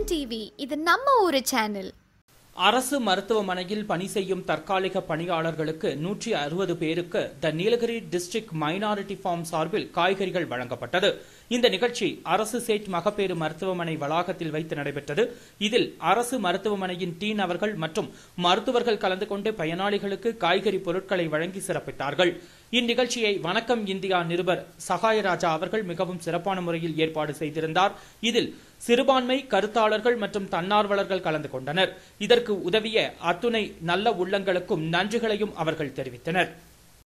Vikatan TV இது நம்ம ஊரு சேனல் அரசு மருத்துவமனையில் பணி செய்யும் தற்காலிக பணியாளர்களுக்கு நூற்றி அறுபது பேருக்கு the Nilgiri district minority forum சார்பில் காய்கறிகள் வழங்கப்பட்டது இந்த நிகழ்ச்சி அரசு சேட் மகப்பேறு மருத்துவமனை வளாகத்தில் வைத்து நடைபெற்றது இதில் அரசு மருத்துவமனையின் டீன் அவர்கள் மற்றும் மருத்துவர்கள் கலந்து கொண்டு பயனாளிகளுக்கு காய்கறி பொருட்களை வழங்கி சிறப்பித்தார்கள் இந்நிகழ்ச்சியை வணக்கம் இந்தியா நிருபர் சகாயராஜா அவர்கள் மிகவும் சிறப்பான முறையில் ஏற்பாடு செய்திருந்தார் இதில் சிறுபான்மை கருத்தாளர்கள் மற்றும் தன்னார்வலர்கள் கலந்து கொண்டனர் இதற்கு உதவிய அத்துணை நல்ல உள்ளங்களுக்கும் நன்றிகளையும் அவர்கள் தெரிவித்தனர்